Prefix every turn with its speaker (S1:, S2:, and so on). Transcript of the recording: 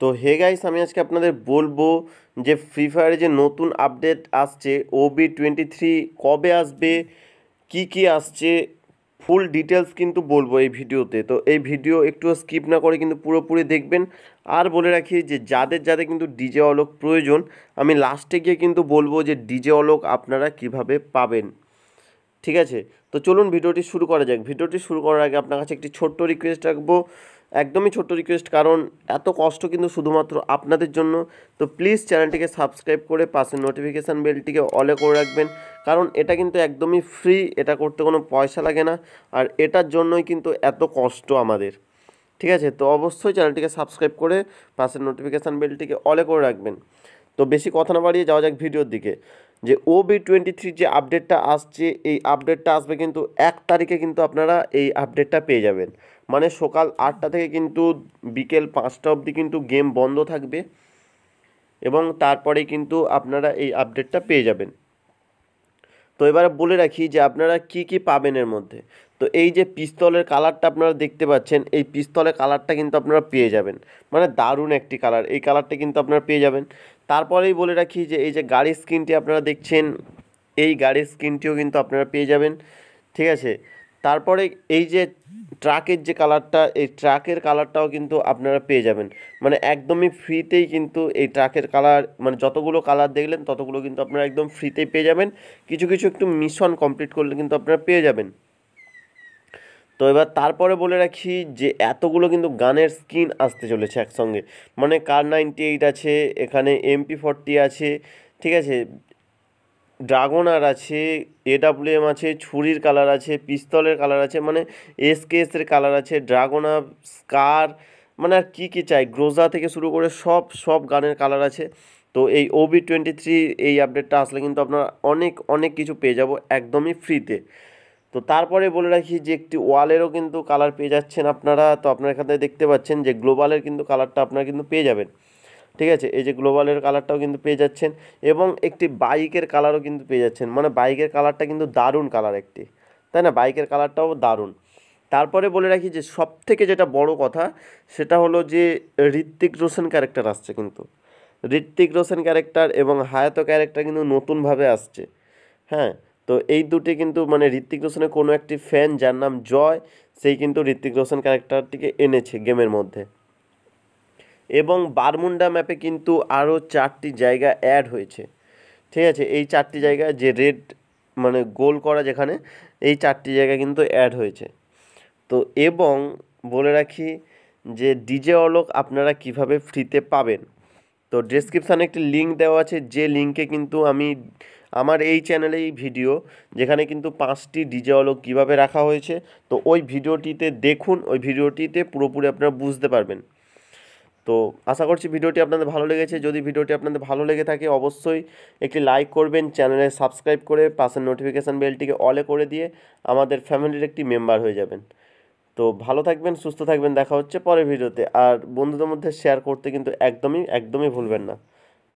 S1: তো hey guys আমি আজকে আপনাদের বলবো যে ফ্রি ফায়ারে যে নতুন আপডেট আসছে ওবি টোয়েন্টি থ্রি কবে আসবে কি কি আসছে ফুল ডিটেলস কিন্তু বলবো এই ভিডিওতে তো এই ভিডিও একটু স্কিপ না করে কিন্তু পুরোপুরি দেখবেন আর বলে রাখি যে যাদের যাদের কিন্তু ডিজে অলোক প্রয়োজন আমি লাস্টে গিয়ে কিন্তু বলবো যে ডিজে অলোক আপনারা কিভাবে পাবেন ঠিক আছে তো চলুন ভিডিওটি শুরু করা যাক ভিডিওটি শুরু করার আগে আপনার কাছে একটি ছোট্ট রিকোয়েস্ট রাখবো একদমই ছোট্ট রিকোয়েস্ট কারণ এত কষ্ট কিন্তু শুধুমাত্র আপনাদের জন্য তো প্লিজ চ্যানেলটিকে সাবস্ক্রাইব করে পাশের নোটিফিকেশান বেলটিকে অলে করে রাখবেন কারণ এটা কিন্তু একদমই ফ্রি এটা করতে কোনো পয়সা লাগে না আর এটার জন্যই কিন্তু এত কষ্ট আমাদের ঠিক আছে তো অবশ্যই চ্যানেলটিকে সাবস্ক্রাইব করে পাশের নোটিফিকেশান বেলটিকে অলে করে রাখবেন তো বেশি কথা না বাড়িয়ে যাওয়া যাক ভিডিওর দিকে যে ও বি টোয়েন্টি থ্রি যে আপডেটটা আসছে এই আপডেটটা আসবে কিন্তু এক তারিখে কিন্তু আপনারা এই আপডেটটা পেয়ে যাবেন মানে সকাল আটটা থেকে কিন্তু বিকেল পাঁচটা অবধি কিন্তু গেম বন্ধ থাকবে এবং তারপরে কিন্তু আপনারা এই আপডেটটা পেয়ে যাবেন তো এবারে বলে রাখি যে আপনারা কি কি পাবেন এর মধ্যে তো এই যে পিস্তলের কালারটা আপনারা দেখতে পাচ্ছেন এই পিস্তলের কালারটা কিন্তু আপনারা পেয়ে যাবেন মানে দারুণ একটি কালার এই কালারটা কিন্তু আপনারা পেয়ে যাবেন তারপরেই বলে রাখি যে এই যে গাড়ির স্ক্রিনটি আপনারা দেখছেন এই গাড়ির স্ক্রিনটিও কিন্তু আপনারা পেয়ে যাবেন ঠিক আছে তারপরে এই যে ট্রাকের যে কালারটা এই ট্রাকের কালারটাও কিন্তু আপনারা পেয়ে যাবেন মানে একদমই ফ্রিতেই কিন্তু এই ট্রাকের কালার মানে যতগুলো কালার দেখলেন ততগুলো কিন্তু আপনারা একদম ফ্রিতেই পেয়ে যাবেন কিছু কিছু একটু মিশন কমপ্লিট করলে কিন্তু আপনারা পেয়ে যাবেন তো এবার তারপরে বলে রাখি যে এতগুলো কিন্তু গানের স্ক্রিন আসতে চলেছে একসঙ্গে মানে কার নাইনটি এইট আছে এখানে এমপি ফর্টি আছে ঠিক আছে ড্রাগনার আর আছে এডাব্লিউএম আছে ছুরির কালার আছে পিস্তলের কালার আছে মানে এসকেএসের কালার আছে ড্রাগনার স্কার মানে আর কী কী চাই গ্রোজা থেকে শুরু করে সব সব গানের কালার আছে তো এই ওবি টোয়েন্টি থ্রি এই আপডেটটা আসলে কিন্তু আপনারা অনেক অনেক কিছু পেয়ে যাব একদমই ফ্রিতে তো তারপরে বলে রাখি যে একটি ওয়ালেরও কিন্তু কালার পেয়ে যাচ্ছেন আপনারা তো আপনারা এখানে দেখতে পাচ্ছেন যে গ্লোবালের কিন্তু কালারটা আপনারা কিন্তু পেয়ে যাবেন ঠিক আছে এই যে গ্লোবালের কালারটাও কিন্তু পেয়ে যাচ্ছেন এবং একটি বাইকের কালারও কিন্তু পেয়ে যাচ্ছেন মানে বাইকের কালারটা কিন্তু দারুণ কালার একটি তাই না বাইকের কালারটাও দারুণ তারপরে বলে রাখি যে সব থেকে যেটা বড় কথা সেটা হলো যে ঋত্বিক রোশন ক্যারেক্টার আসছে কিন্তু ঋত্বিক রোশন ক্যারেক্টার এবং হায়াতো ক্যারেক্টার কিন্তু নতুনভাবে আসছে হ্যাঁ তো এই দুটি কিন্তু মানে ঋত্বিক রোশনের কোনো একটি ফ্যান যার নাম জয় সেই কিন্তু ঋত্বিক রোশন ক্যারেক্টারটিকে এনেছে গেমের মধ্যে এবং বারমুন্ডা ম্যাপে কিন্তু আরও চারটি জায়গা অ্যাড হয়েছে ঠিক আছে এই চারটি জায়গা যে রেড মানে গোল করা যেখানে এই চারটি জায়গা কিন্তু অ্যাড হয়েছে তো এবং বলে রাখি যে ডিজে অলক আপনারা কিভাবে ফ্রিতে পাবেন তো ডিসক্রিপশানে একটি লিঙ্ক দেওয়া আছে যে লিঙ্কে কিন্তু আমি আমার এই চ্যানেলে এই ভিডিও যেখানে কিন্তু পাঁচটি ডিজে আলোক কীভাবে রাখা হয়েছে তো ওই ভিডিওটিতে দেখুন ওই ভিডিওটিতে পুরোপুরি আপনারা বুঝতে পারবেন তো আশা করছি ভিডিওটি আপনাদের ভালো লেগেছে যদি ভিডিওটি আপনাদের ভালো লেগে থাকে অবশ্যই একটি লাইক করবেন চ্যানেলে সাবস্ক্রাইব করে পাশের নোটিফিকেশান বেলটিকে অলে করে দিয়ে আমাদের ফ্যামিলির একটি মেম্বার হয়ে যাবেন তো ভালো থাকবেন সুস্থ থাকবেন দেখা হচ্ছে পরের ভিডিওতে আর বন্ধুদের মধ্যে শেয়ার করতে কিন্তু একদমই একদমই ভুলবেন না